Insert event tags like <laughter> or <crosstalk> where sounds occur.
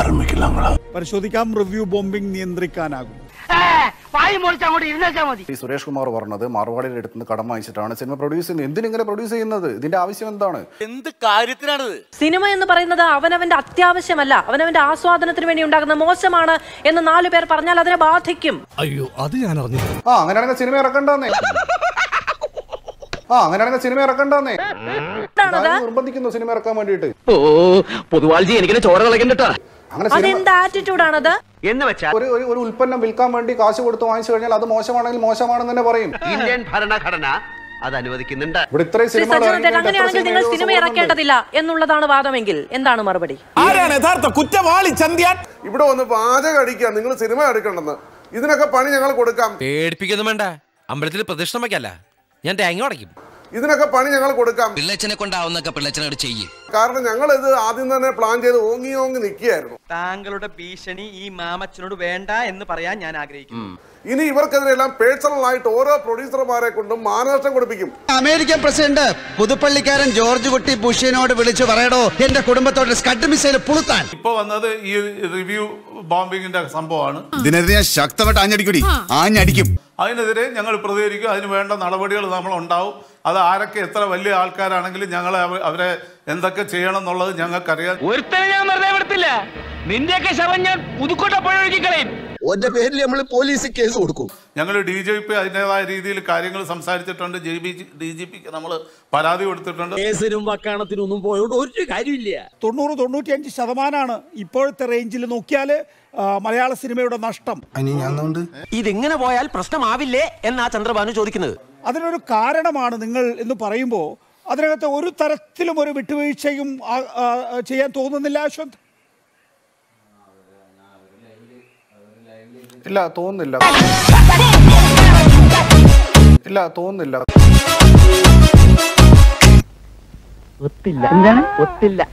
ആരംഭിക്കില്ല പരിശോധിക്കാം review bombing നിയന്ത്രിക്കാനാകും ഈ സുരേഷ് കുമാർ പറഞ്ഞത് മാർവാടിയുടെ അടുത്തുനിന്ന് കടം വാങ്ങിച്ചിട്ടാണ് സിനിമ പ്രൊഡ്യൂസ് ചെയ്യുന്നത് എന്തിനിങ്ങനെ പ്രൊഡ്യൂസ് ചെയ്യുന്നത് ഇതിന്റെ ആവശ്യം എന്താണ് എന്ത് കാര്യത്തിനാണത് സിനിമ എന്ന് പറയുന്നത് അവനവന്റെ അത്യാവശ്യമല്ല അവനവന്റെ ആസ്വാദനത്തിന് വേണ്ടി ഉണ്ടാകുന്ന മോശമാണ് എന്ന് നാലു പേർ പറഞ്ഞാൽ അതിനെ ബാധിക്കും അയ്യോ അത് ഞാൻ അറിഞ്ഞു ആ അങ്ങനെയാണെങ്കിൽ സിനിമ ഇറക്കണ്ടെന്നേ ആ അങ്ങനെയാണെങ്കിൽ സിനിമ ഇറക്കണ്ടെന്നേ നിർബന്ധിക്കുന്നു സിനിമ ഇറക്കാൻ വേണ്ടിയിട്ട് ഓ പൊതുവാൾജി എനിക്കിനെ ചോര കളകണ്ടട്ടാ അതെന്ത് ആറ്റിറ്റ്യൂഡാണത് എന്ന് വെച്ചാൽ ഒരു ഒരു ഉൽപ്പന്നം വിൽക്കാൻ വേണ്ടി കാശ് കൊടുത്ത് വാങ്ങിച്ചു കഴിഞ്ഞാൽ അത് മോശമാണെങ്കിൽ മോശമാണെന്ന് തന്നെ പറയും <laughs> ഇന്ത്യൻ ഭരണഘടന അത് അനുവദിക്കുന്നുണ്ട് അങ്ങനെയാണെങ്കിൽ നിങ്ങൾ സിനിമ ഇറക്കേണ്ടതില്ല എന്നുള്ളതാണ് വാദമെങ്കിൽ എന്താണ് മറുപടി ആരാണ് യഥാർത്ഥ കുറ്റവാളി ചന്ദ്യാൻ ഇവിടെ വന്ന് പാചകം അടിക്കുക നിങ്ങൾ സിനിമ എടുക്കണ്ടെന്ന് ഇതിനൊക്കെ പണി ഞങ്ങൾ കൊടുക്കാം പേടിപ്പിക്കുന്നു വേണ്ട അമ്പലത്തിൽ പ്രതിഷ്ഠ വയ്ക്കല്ല ഞാൻ തേങ്ങ അടയ്ക്കും ഇതിനൊക്കെ പണി ഞങ്ങൾ കൊടുക്കാം പിള്ളച്ചനെ കൊണ്ടാവുന്നൊക്കെ പിള്ളച്ചനോട് ചെയ്യും കാരണം ഞങ്ങൾ ഇത് ആദ്യം തന്നെ പ്ലാൻ ചെയ്ത് ഓങ്ങി ഓങ്ങി നിൽക്കുകയായിരുന്നു താങ്കളുടെ ഭീഷണി ഈ മാമച്ചനോട് വേണ്ട എന്ന് പറയാൻ ഞാൻ ആഗ്രഹിക്കുന്നു ഇനി ഇവർക്കെതിരെല്ലാം പേഴ്സണലായിട്ട് ഓരോ പ്രൊഡ്യൂസർമാരെ കൊണ്ടും മാനനഷ്ടം കൊടുപ്പിക്കും അമേരിക്കൻ പ്രസിഡന്റ് പുതുപ്പള്ളിക്കാരൻ ജോർജ് കുട്ടി ബുഷിനോട് വിളിച്ചു പറയണോ എന്റെ കുടുംബത്തോട് സ്കഡ് മിസൈൽ പുളുത്താൻ ഇപ്പൊ വന്നത് ഈ റിവ്യൂ ബോംബിങ്ങിന്റെ സംഭവമാണ് ഇതിനെതിരെ ശക്തമായിട്ട് ആഞ്ഞടിക്കൂടി ആഞ്ഞടിക്കും അതിനെതിരെ ഞങ്ങൾ പ്രതികരിക്കും അതിന് വേണ്ട നടപടികൾ നമ്മൾ ഉണ്ടാവും അത് ആരൊക്കെ എത്ര വലിയ ആൾക്കാരാണെങ്കിലും ഞങ്ങളെ അവരെ എന്തൊക്കെ ചെയ്യണം എന്നുള്ളത് ഞങ്ങൾക്കറിയാം ഒരുത്തരം ഞാൻ വെറുതെ വിടത്തില്ല നിന്റെയൊക്കെ ശവം ഞാൻ പുതുക്കോട്ടപ്പോഴൊഴുകി കളയും ഓന്റെ പേരിൽ നമ്മൾ പോലീസ് കേസ് കൊടുക്കും ഞങ്ങൾ ഡി ജി പി അതിൻ്റെതായ രീതിയിൽ കാര്യങ്ങൾ സംസാരിച്ചിട്ടുണ്ട് ജെ ബി ഡി ജി പിക്ക് നമ്മൾ പരാതി കൊടുത്തിട്ടുണ്ട് കേസിനും വക്കാണത്തിനും ഒന്നും പോയോണ്ട് ഒരു കാര്യമില്ല തൊണ്ണൂറ് അഞ്ച് ശതമാനമാണ് ഇപ്പോഴത്തെ റേഞ്ചിൽ നോക്കിയാൽ മലയാള സിനിമയുടെ നഷ്ടം ഇതിങ്ങനെ പോയാൽ പ്രശ്നമാവില്ലേ എന്നാ ചന്ദ്രബാബു ചോദിക്കുന്നത് അതിനൊരു കാരണമാണ് നിങ്ങൾ എന്ന് പറയുമ്പോൾ അതിനകത്ത് ഒരു തരത്തിലും ഒരു വിട്ടുവീഴ്ചയും ചെയ്യാൻ തോന്നുന്നില്ല അശ്വന്ത് ഇല്ല തോന്നുന്നില്ല ഇല്ല തോന്നുന്നില്ല ഒത്തില്ല എന്താണ് ഒത്തില്ല